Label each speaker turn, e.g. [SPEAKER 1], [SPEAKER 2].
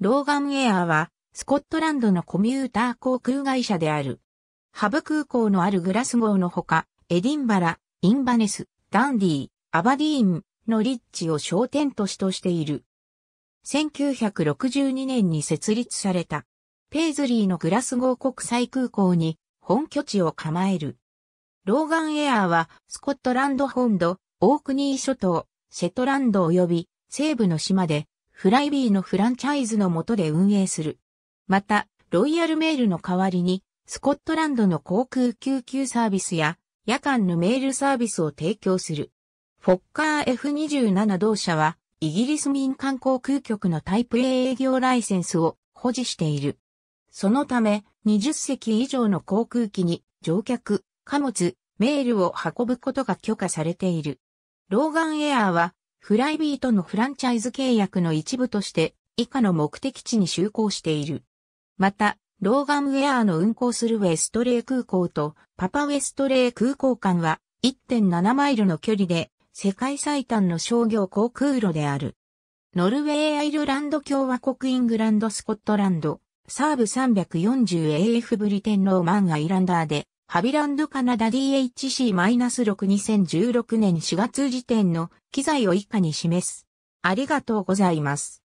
[SPEAKER 1] ローガンエアは、スコットランドのコミューター航空会社である。ハブ空港のあるグラスゴーのほか、エディンバラ、インバネス、ダンディー、アバディーン、のリッチを焦点都市としている。1962年に設立された、ペイズリーのグラスゴー国際空港に本拠地を構える。ローガンエアーはスコットランド本土、オークニー諸島、シェトランド及び西部の島でフライビーのフランチャイズの下で運営する。また、ロイヤルメールの代わりに、スコットランドの航空救急サービスや、夜間のメールサービスを提供する。フォッカー F27 同社は、イギリス民間航空局のタイプ A 営業ライセンスを保持している。そのため、20隻以上の航空機に乗客、貨物、メールを運ぶことが許可されている。ローガンエアーはフライビートのフランチャイズ契約の一部として以下の目的地に就航している。また、ローガンウェアの運航するウェストレイ空港とパパウェストレイ空港間は1.7マイルの距離で世界最短の商業航空路である。ノルウェーアイルランド共和国イングランドスコットランド、サーブ 340AF ブリテンローマンアイランダーでハビランドカナダ DHC-6-2016 年4月時点の機材を以下に示す。ありがとうございます。